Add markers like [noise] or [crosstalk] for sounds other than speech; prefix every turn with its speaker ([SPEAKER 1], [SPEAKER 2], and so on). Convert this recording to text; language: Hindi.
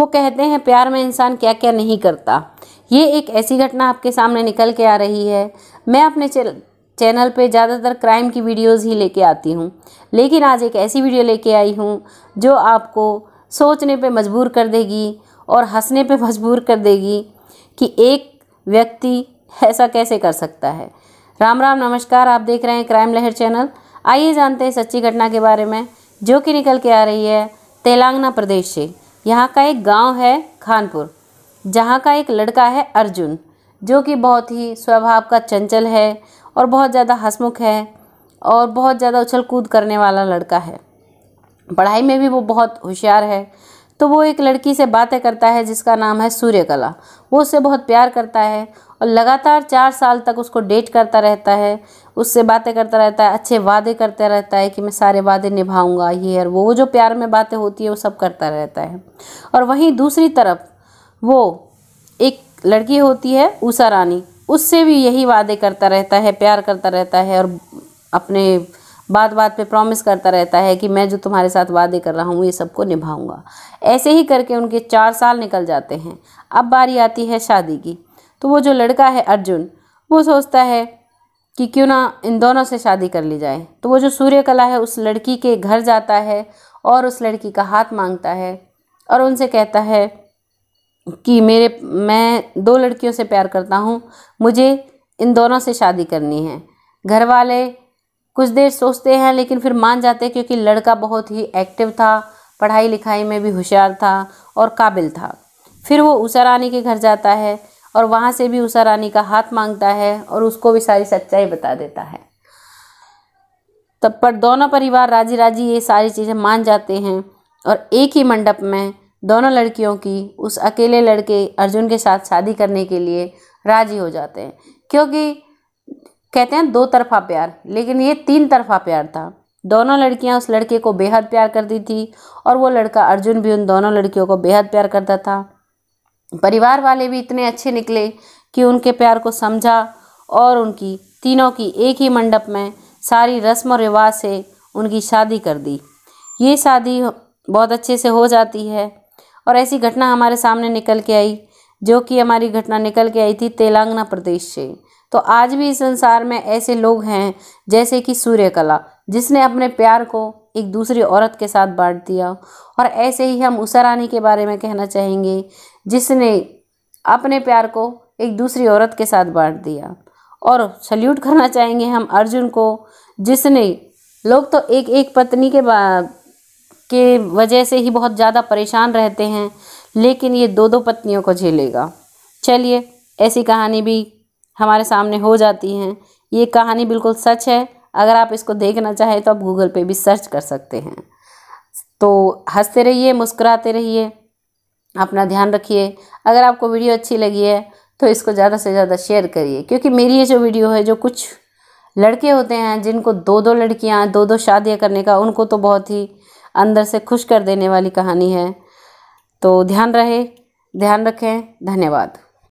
[SPEAKER 1] वो कहते हैं प्यार में इंसान क्या क्या नहीं करता ये एक ऐसी घटना आपके सामने निकल के आ रही है मैं अपने चैनल पे ज़्यादातर क्राइम की वीडियोस ही लेके आती हूँ लेकिन आज एक ऐसी वीडियो लेके आई हूँ जो आपको सोचने पे मजबूर कर देगी और हंसने पे [laughs] मजबूर कर देगी कि एक व्यक्ति ऐसा कैसे कर सकता है राम राम नमस्कार आप देख रहे हैं क्राइम लहर चैनल आइए जानते हैं सच्ची घटना के बारे में जो कि निकल के आ रही है तेलंगाना प्रदेश से यहाँ का एक गांव है खानपुर जहाँ का एक लड़का है अर्जुन जो कि बहुत ही स्वभाव का चंचल है और बहुत ज़्यादा हंसमुख है और बहुत ज़्यादा उछल कूद करने वाला लड़का है पढ़ाई में भी वो बहुत होशियार है तो वो एक लड़की से बातें करता है जिसका नाम है सूर्यकला वो उससे बहुत प्यार करता है और लगातार चार साल तक उसको डेट करता रहता है उससे बातें करता रहता है अच्छे वादे करते रहता है कि मैं सारे वादे निभाऊंगा ये और वो जो प्यार में बातें होती है वो सब करता रहता है और वहीं दूसरी तरफ वो एक लड़की होती है उषा रानी उससे भी यही वादे करता रहता है प्यार करता रहता है और अपने बात बात पे प्रॉमिस करता रहता है कि मैं जो तुम्हारे साथ वादे कर रहा हूँ ये सबको निभाऊंगा ऐसे ही करके उनके चार साल निकल जाते हैं अब बारी आती है शादी की तो वो जो लड़का है अर्जुन वो सोचता है कि क्यों ना इन दोनों से शादी कर ली जाए तो वो जो सूर्य कला है उस लड़की के घर जाता है और उस लड़की का हाथ मांगता है और उनसे कहता है कि मेरे मैं दो लड़कियों से प्यार करता हूँ मुझे इन दोनों से शादी करनी है घर वाले कुछ देर सोचते हैं लेकिन फिर मान जाते हैं क्योंकि लड़का बहुत ही एक्टिव था पढ़ाई लिखाई में भी होशियार था और काबिल था फिर वो उषा रानी के घर जाता है और वहाँ से भी उषा रानी का हाथ मांगता है और उसको भी सारी सच्चाई बता देता है तब पर दोनों परिवार राजी राजी ये सारी चीज़ें मान जाते हैं और एक ही मंडप में दोनों लड़कियों की उस अकेले लड़के अर्जुन के साथ शादी करने के लिए राजी हो जाते हैं क्योंकि कहते हैं दो तरफा प्यार लेकिन ये तीन तरफा प्यार था दोनों लड़कियां उस लड़के को बेहद प्यार करती थी और वो लड़का अर्जुन भी उन दोनों लड़कियों को बेहद प्यार करता था परिवार वाले भी इतने अच्छे निकले कि उनके प्यार को समझा और उनकी तीनों की एक ही मंडप में सारी रस्म और रिवाज से उनकी शादी कर दी ये शादी बहुत अच्छे से हो जाती है और ऐसी घटना हमारे सामने निकल के आई जो कि हमारी घटना निकल के आई थी तेलंगाना प्रदेश से तो आज भी इस संसार में ऐसे लोग हैं जैसे कि सूर्यकला जिसने अपने प्यार को एक दूसरी औरत के साथ बांट दिया और ऐसे ही हम उषा रानी के बारे में कहना चाहेंगे जिसने अपने प्यार को एक दूसरी औरत के साथ बांट दिया और सल्यूट करना चाहेंगे हम अर्जुन को जिसने लोग तो एक एक पत्नी के बा के वजह से ही बहुत ज़्यादा परेशान रहते हैं लेकिन ये दो दो पत्नियों को झेलेगा चलिए ऐसी कहानी भी हमारे सामने हो जाती हैं ये कहानी बिल्कुल सच है अगर आप इसको देखना चाहें तो आप गूगल पे भी सर्च कर सकते हैं तो हंसते रहिए मुस्कुराते रहिए अपना ध्यान रखिए अगर आपको वीडियो अच्छी लगी है तो इसको ज़्यादा से ज़्यादा शेयर करिए क्योंकि मेरी ये जो वीडियो है जो कुछ लड़के होते हैं जिनको दो दो लड़कियाँ दो दो शादियाँ करने का उनको तो बहुत ही अंदर से खुश कर देने वाली कहानी है तो ध्यान रहे ध्यान रखें धन्यवाद